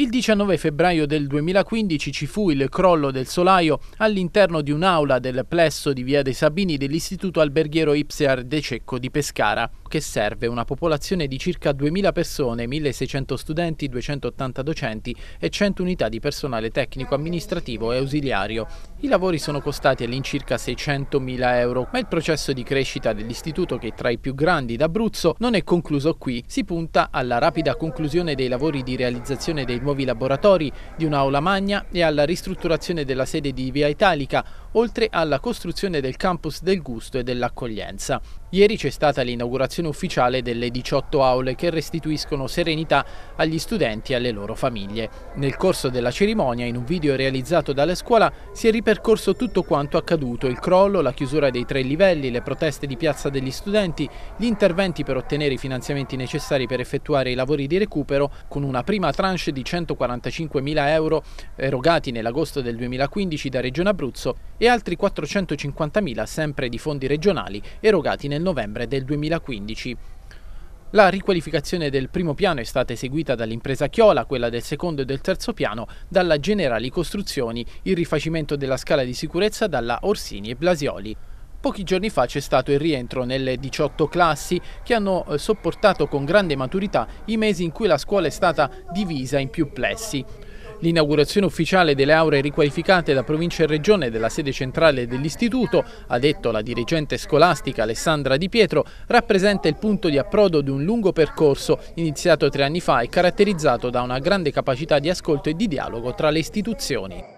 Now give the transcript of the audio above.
Il 19 febbraio del 2015 ci fu il crollo del solaio all'interno di un'aula del plesso di Via dei Sabini dell'Istituto Alberghiero Ipsear De Cecco di Pescara, che serve una popolazione di circa 2.000 persone, 1.600 studenti, 280 docenti e 100 unità di personale tecnico amministrativo e ausiliario. I lavori sono costati all'incirca 600.000 euro, ma il processo di crescita dell'istituto, che è tra i più grandi d'Abruzzo, non è concluso qui. Si punta alla rapida conclusione dei lavori di realizzazione dei nuovi laboratori, di un'aula magna e alla ristrutturazione della sede di Via Italica, oltre alla costruzione del campus del gusto e dell'accoglienza. Ieri c'è stata l'inaugurazione ufficiale delle 18 aule che restituiscono serenità agli studenti e alle loro famiglie. Nel corso della cerimonia, in un video realizzato dalla scuola, si è ripetuto ripercorso tutto quanto accaduto, il crollo, la chiusura dei tre livelli, le proteste di Piazza degli Studenti, gli interventi per ottenere i finanziamenti necessari per effettuare i lavori di recupero, con una prima tranche di mila euro erogati nell'agosto del 2015 da Regione Abruzzo e altri mila sempre di fondi regionali erogati nel novembre del 2015. La riqualificazione del primo piano è stata eseguita dall'impresa Chiola, quella del secondo e del terzo piano dalla Generali Costruzioni, il rifacimento della scala di sicurezza dalla Orsini e Blasioli. Pochi giorni fa c'è stato il rientro nelle 18 classi che hanno eh, sopportato con grande maturità i mesi in cui la scuola è stata divisa in più plessi. L'inaugurazione ufficiale delle auree riqualificate da provincia e regione della sede centrale dell'istituto, ha detto la dirigente scolastica Alessandra Di Pietro, rappresenta il punto di approdo di un lungo percorso iniziato tre anni fa e caratterizzato da una grande capacità di ascolto e di dialogo tra le istituzioni.